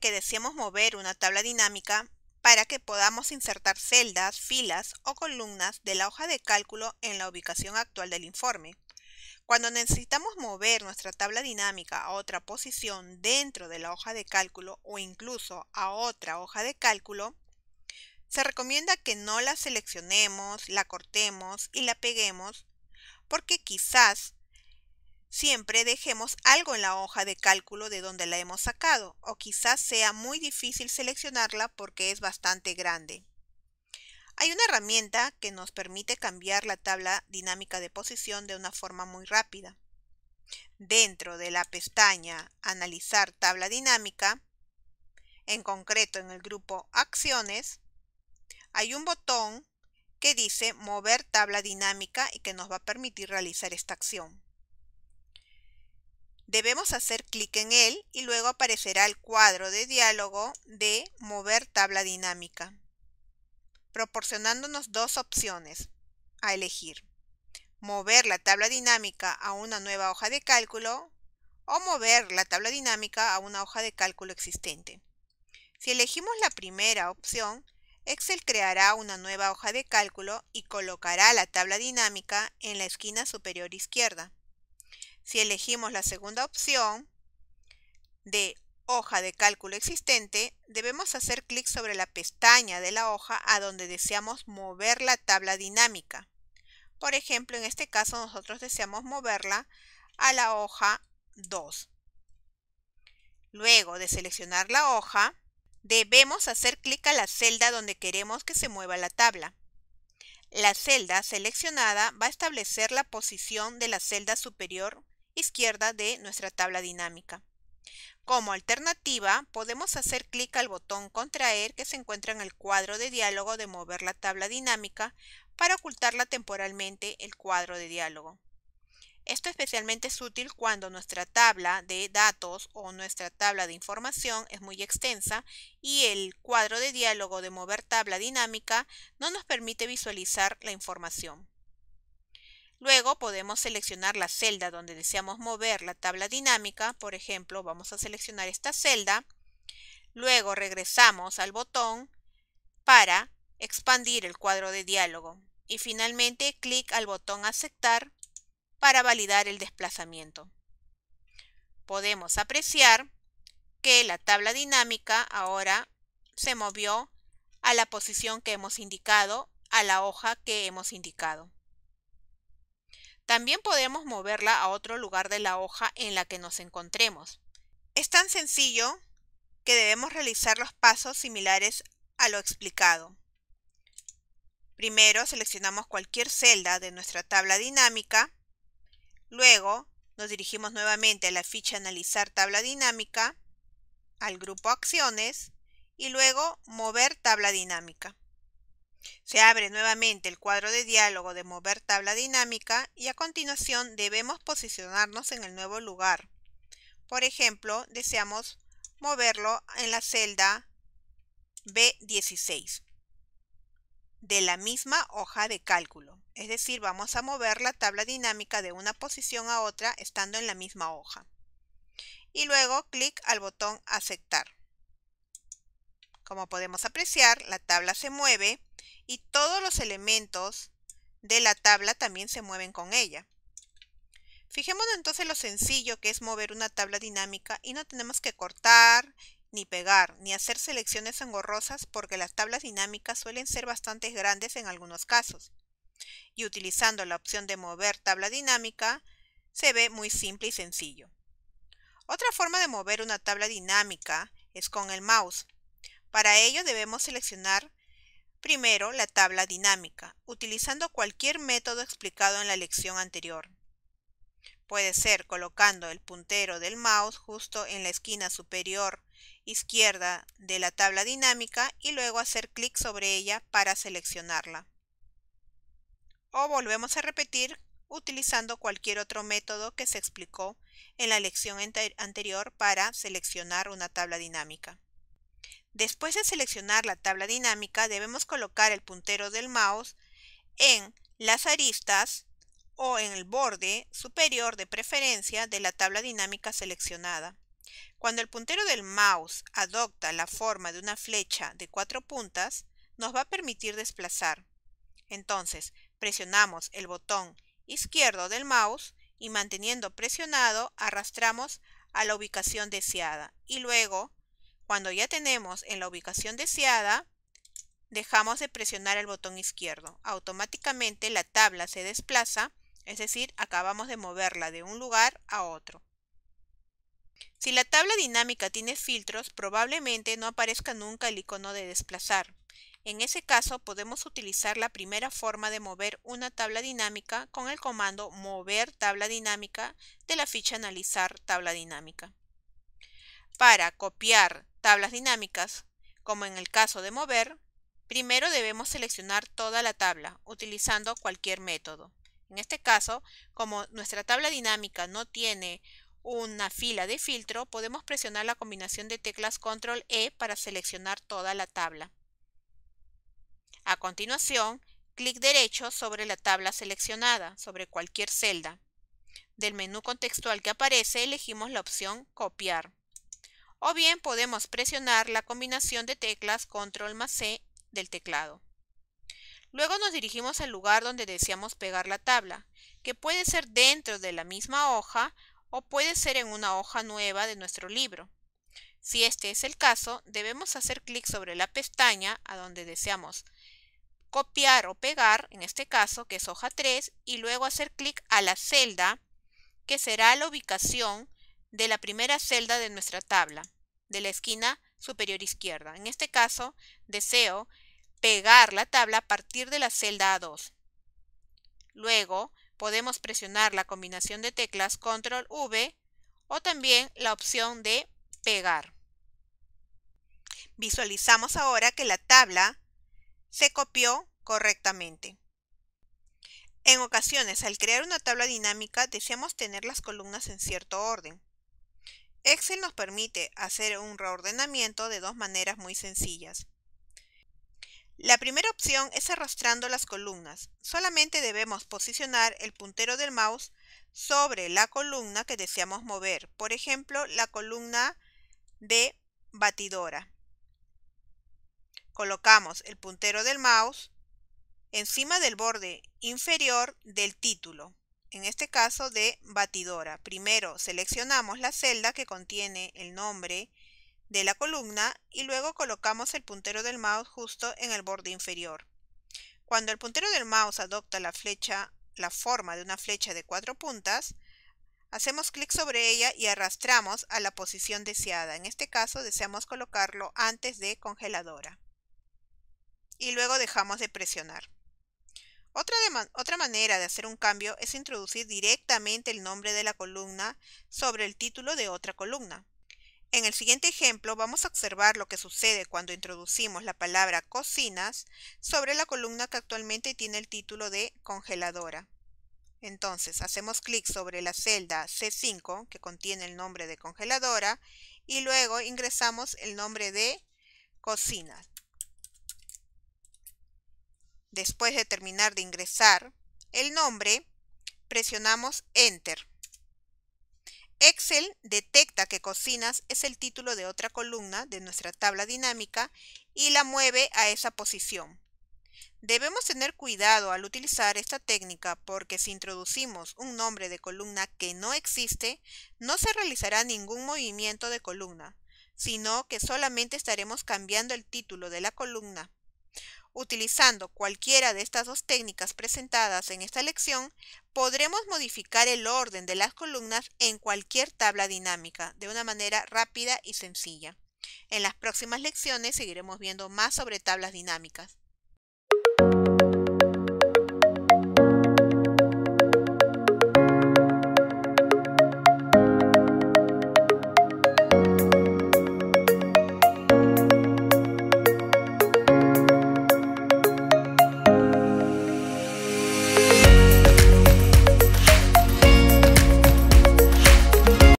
que deseamos mover una tabla dinámica para que podamos insertar celdas, filas o columnas de la hoja de cálculo en la ubicación actual del informe. Cuando necesitamos mover nuestra tabla dinámica a otra posición dentro de la hoja de cálculo o incluso a otra hoja de cálculo, se recomienda que no la seleccionemos, la cortemos y la peguemos porque quizás Siempre dejemos algo en la hoja de cálculo de donde la hemos sacado, o quizás sea muy difícil seleccionarla porque es bastante grande. Hay una herramienta que nos permite cambiar la tabla dinámica de posición de una forma muy rápida. Dentro de la pestaña Analizar tabla dinámica, en concreto en el grupo Acciones, hay un botón que dice Mover tabla dinámica y que nos va a permitir realizar esta acción. Debemos hacer clic en él y luego aparecerá el cuadro de diálogo de Mover tabla dinámica, proporcionándonos dos opciones a elegir. Mover la tabla dinámica a una nueva hoja de cálculo o mover la tabla dinámica a una hoja de cálculo existente. Si elegimos la primera opción, Excel creará una nueva hoja de cálculo y colocará la tabla dinámica en la esquina superior izquierda. Si elegimos la segunda opción de hoja de cálculo existente, debemos hacer clic sobre la pestaña de la hoja a donde deseamos mover la tabla dinámica. Por ejemplo, en este caso nosotros deseamos moverla a la hoja 2. Luego de seleccionar la hoja, debemos hacer clic a la celda donde queremos que se mueva la tabla. La celda seleccionada va a establecer la posición de la celda superior izquierda de nuestra tabla dinámica. Como alternativa, podemos hacer clic al botón Contraer que se encuentra en el cuadro de diálogo de Mover la tabla dinámica para ocultarla temporalmente el cuadro de diálogo. Esto especialmente es útil cuando nuestra tabla de datos o nuestra tabla de información es muy extensa y el cuadro de diálogo de mover tabla dinámica no nos permite visualizar la información. Luego podemos seleccionar la celda donde deseamos mover la tabla dinámica. Por ejemplo, vamos a seleccionar esta celda. Luego regresamos al botón para expandir el cuadro de diálogo. Y finalmente clic al botón aceptar para validar el desplazamiento. Podemos apreciar que la tabla dinámica ahora se movió a la posición que hemos indicado, a la hoja que hemos indicado. También podemos moverla a otro lugar de la hoja en la que nos encontremos. Es tan sencillo que debemos realizar los pasos similares a lo explicado. Primero seleccionamos cualquier celda de nuestra tabla dinámica. Luego nos dirigimos nuevamente a la ficha Analizar tabla dinámica, al grupo Acciones y luego Mover tabla dinámica. Se abre nuevamente el cuadro de diálogo de mover tabla dinámica y a continuación debemos posicionarnos en el nuevo lugar. Por ejemplo, deseamos moverlo en la celda B16 de la misma hoja de cálculo. Es decir, vamos a mover la tabla dinámica de una posición a otra estando en la misma hoja. Y luego clic al botón aceptar. Como podemos apreciar, la tabla se mueve y todos los elementos de la tabla también se mueven con ella. Fijémonos entonces lo sencillo que es mover una tabla dinámica y no tenemos que cortar, ni pegar, ni hacer selecciones engorrosas porque las tablas dinámicas suelen ser bastante grandes en algunos casos. Y utilizando la opción de mover tabla dinámica, se ve muy simple y sencillo. Otra forma de mover una tabla dinámica es con el mouse. Para ello debemos seleccionar Primero, la tabla dinámica, utilizando cualquier método explicado en la lección anterior. Puede ser colocando el puntero del mouse justo en la esquina superior izquierda de la tabla dinámica y luego hacer clic sobre ella para seleccionarla. O volvemos a repetir utilizando cualquier otro método que se explicó en la lección anterior para seleccionar una tabla dinámica. Después de seleccionar la tabla dinámica, debemos colocar el puntero del mouse en las aristas o en el borde superior de preferencia de la tabla dinámica seleccionada. Cuando el puntero del mouse adopta la forma de una flecha de cuatro puntas, nos va a permitir desplazar. Entonces, presionamos el botón izquierdo del mouse y manteniendo presionado arrastramos a la ubicación deseada y luego cuando ya tenemos en la ubicación deseada, dejamos de presionar el botón izquierdo. Automáticamente la tabla se desplaza, es decir, acabamos de moverla de un lugar a otro. Si la tabla dinámica tiene filtros, probablemente no aparezca nunca el icono de desplazar. En ese caso, podemos utilizar la primera forma de mover una tabla dinámica con el comando mover tabla dinámica de la ficha analizar tabla dinámica. Para copiar tablas dinámicas, como en el caso de mover, primero debemos seleccionar toda la tabla utilizando cualquier método. En este caso, como nuestra tabla dinámica no tiene una fila de filtro, podemos presionar la combinación de teclas Control E para seleccionar toda la tabla. A continuación, clic derecho sobre la tabla seleccionada, sobre cualquier celda. Del menú contextual que aparece, elegimos la opción Copiar o bien podemos presionar la combinación de teclas control más C del teclado. Luego nos dirigimos al lugar donde deseamos pegar la tabla, que puede ser dentro de la misma hoja o puede ser en una hoja nueva de nuestro libro. Si este es el caso, debemos hacer clic sobre la pestaña a donde deseamos copiar o pegar, en este caso que es hoja 3, y luego hacer clic a la celda que será la ubicación de la primera celda de nuestra tabla, de la esquina superior izquierda. En este caso, deseo pegar la tabla a partir de la celda A2. Luego, podemos presionar la combinación de teclas Control V o también la opción de pegar. Visualizamos ahora que la tabla se copió correctamente. En ocasiones, al crear una tabla dinámica, deseamos tener las columnas en cierto orden. Excel nos permite hacer un reordenamiento de dos maneras muy sencillas. La primera opción es arrastrando las columnas. Solamente debemos posicionar el puntero del mouse sobre la columna que deseamos mover. Por ejemplo, la columna de batidora. Colocamos el puntero del mouse encima del borde inferior del título en este caso de batidora. Primero seleccionamos la celda que contiene el nombre de la columna y luego colocamos el puntero del mouse justo en el borde inferior. Cuando el puntero del mouse adopta la flecha, la forma de una flecha de cuatro puntas, hacemos clic sobre ella y arrastramos a la posición deseada. En este caso deseamos colocarlo antes de congeladora. Y luego dejamos de presionar. Otra, manera de hacer un cambio es introducir directamente el nombre de la columna sobre el título de otra columna. En el siguiente ejemplo vamos a observar lo que sucede cuando introducimos la palabra cocinas sobre la columna que actualmente tiene el título de congeladora. Entonces hacemos clic sobre la celda C5 que contiene el nombre de congeladora y luego ingresamos el nombre de cocinas después de terminar de ingresar el nombre, presionamos Enter. Excel detecta que cocinas es el título de otra columna de nuestra tabla dinámica y la mueve a esa posición. Debemos tener cuidado al utilizar esta técnica porque si introducimos un nombre de columna que no existe, no se realizará ningún movimiento de columna, sino que solamente estaremos cambiando el título de la columna Utilizando cualquiera de estas dos técnicas presentadas en esta lección, podremos modificar el orden de las columnas en cualquier tabla dinámica de una manera rápida y sencilla. En las próximas lecciones seguiremos viendo más sobre tablas dinámicas.